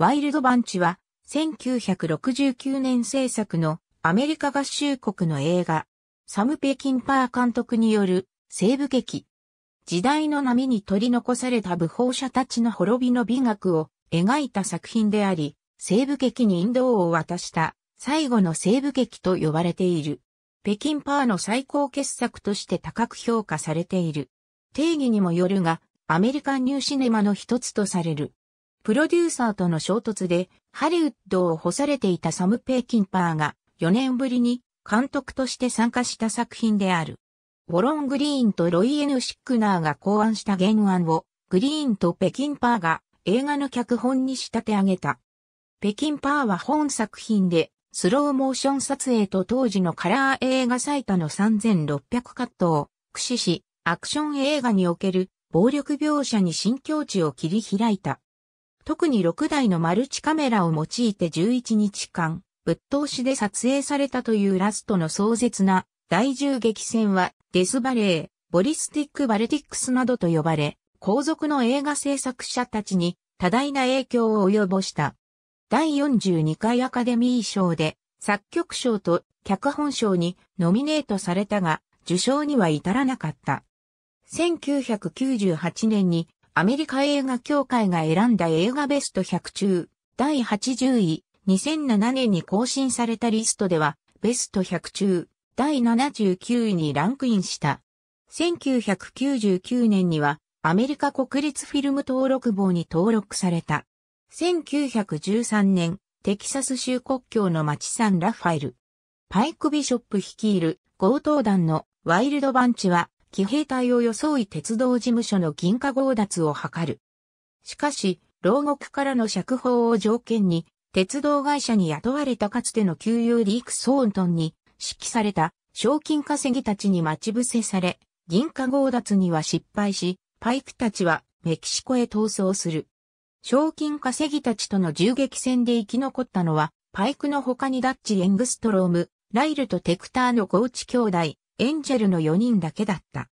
ワイルドバンチは、1969年制作のアメリカ合衆国の映画、サム・ペキンパー監督による西部劇。時代の波に取り残された武法者たちの滅びの美学を描いた作品であり、西部劇に引導を渡した最後の西部劇と呼ばれている。北京パーの最高傑作として高く評価されている。定義にもよるが、アメリカンニューシネマの一つとされる。プロデューサーとの衝突で、ハリウッドを干されていたサム・ペーキンパーが、4年ぶりに監督として参加した作品である。ウォロン・グリーンとロイ・エヌ・シックナーが考案した原案を、グリーンとペキンパーが映画の脚本に仕立て上げた。ペキンパーは本作品で、スローモーション撮影と当時のカラー映画最多の3600カットを駆使し、アクション映画における暴力描写に新境地を切り開いた。特に6台のマルチカメラを用いて11日間、ぶっ通しで撮影されたというラストの壮絶な大銃撃戦はデスバレー、ボリスティック・バルティックスなどと呼ばれ、後続の映画制作者たちに多大な影響を及ぼした。第42回アカデミー賞で作曲賞と脚本賞にノミネートされたが、受賞には至らなかった。1998年にアメリカ映画協会が選んだ映画ベスト100中、第80位、2007年に更新されたリストでは、ベスト100中、第79位にランクインした。1999年には、アメリカ国立フィルム登録簿に登録された。1913年、テキサス州国境の町サン・ラファエル。パイク・ビショップ率いる強盗団のワイルド・バンチは騎兵隊を装い鉄道事務所の銀貨強奪を図る。しかし、牢獄からの釈放を条件に、鉄道会社に雇われたかつての旧友リーク・ソーントンに指揮された賞金稼ぎたちに待ち伏せされ、銀貨強奪には失敗し、パイクたちはメキシコへ逃走する。賞金稼ぎたちとの銃撃戦で生き残ったのは、パイクの他にダッチ・エングストローム、ライルとテクターのゴーチ兄弟、エンジェルの4人だけだった。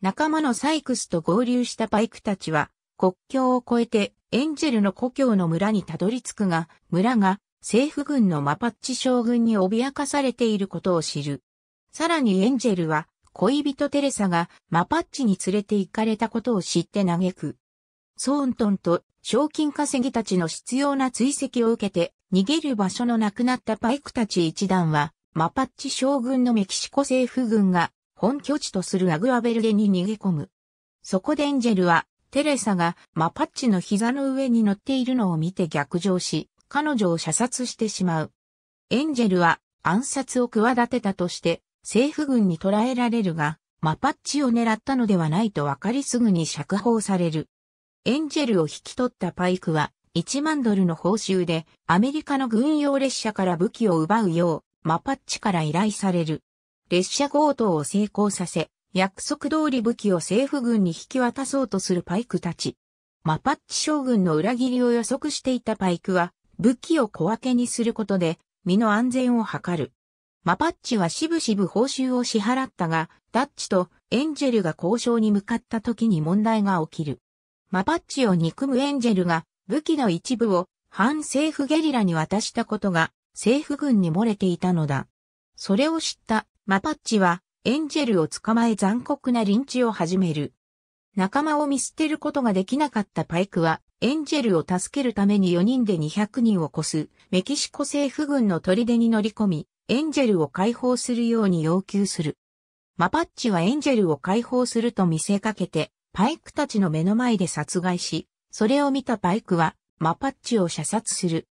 仲間のサイクスと合流したパイクたちは、国境を越えてエンジェルの故郷の村にたどり着くが、村が政府軍のマパッチ将軍に脅かされていることを知る。さらにエンジェルは恋人テレサがマパッチに連れて行かれたことを知って嘆く。ソーントンと賞金稼ぎたちの必要な追跡を受けて逃げる場所のなくなったパイクたち一団はマパッチ将軍のメキシコ政府軍が本拠地とするアグアベルデに逃げ込む。そこでエンジェルはテレサがマパッチの膝の上に乗っているのを見て逆上し、彼女を射殺してしまう。エンジェルは暗殺を企てたとして政府軍に捕らえられるが、マパッチを狙ったのではないと分かりすぐに釈放される。エンジェルを引き取ったパイクは1万ドルの報酬でアメリカの軍用列車から武器を奪うようマパッチから依頼される。列車強盗を成功させ、約束通り武器を政府軍に引き渡そうとするパイクたち。マパッチ将軍の裏切りを予測していたパイクは、武器を小分けにすることで、身の安全を図る。マパッチはしぶしぶ報酬を支払ったが、ダッチとエンジェルが交渉に向かった時に問題が起きる。マパッチを憎むエンジェルが武器の一部を反政府ゲリラに渡したことが政府軍に漏れていたのだ。それを知ったマパッチはエンジェルを捕まえ残酷な臨チを始める。仲間を見捨てることができなかったパイクはエンジェルを助けるために4人で200人を超すメキシコ政府軍の砦に乗り込み、エンジェルを解放するように要求する。マパッチはエンジェルを解放すると見せかけて、パイクたちの目の前で殺害し、それを見たパイクはマパッチを射殺する。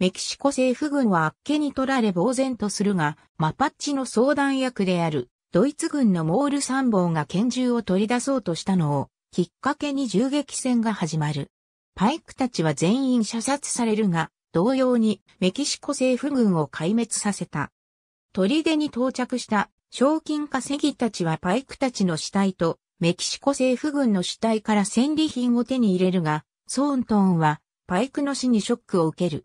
メキシコ政府軍はあっけに取られ呆然とするが、マパッチの相談役である、ドイツ軍のモール参謀が拳銃を取り出そうとしたのを、きっかけに銃撃戦が始まる。パイクたちは全員射殺されるが、同様にメキシコ政府軍を壊滅させた。砦に到着した賞金稼ぎたちはパイクたちの死体とメキシコ政府軍の死体から戦利品を手に入れるが、ソーントーンはパイクの死にショックを受ける。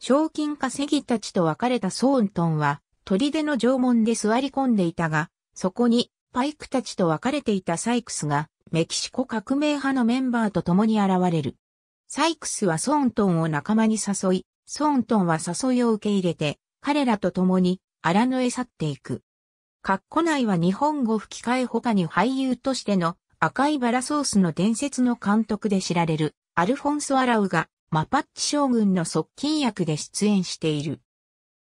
賞金稼ぎたちと別れたソーントンは、砦の縄文で座り込んでいたが、そこに、パイクたちと別れていたサイクスが、メキシコ革命派のメンバーと共に現れる。サイクスはソーントンを仲間に誘い、ソーントンは誘いを受け入れて、彼らと共に荒野へ去っていく。カッコ内は日本語吹き替え他に俳優としての赤いバラソースの伝説の監督で知られるアルフォンソ・アラウがマパッチ将軍の側近役で出演している。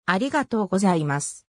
ありがとうございます。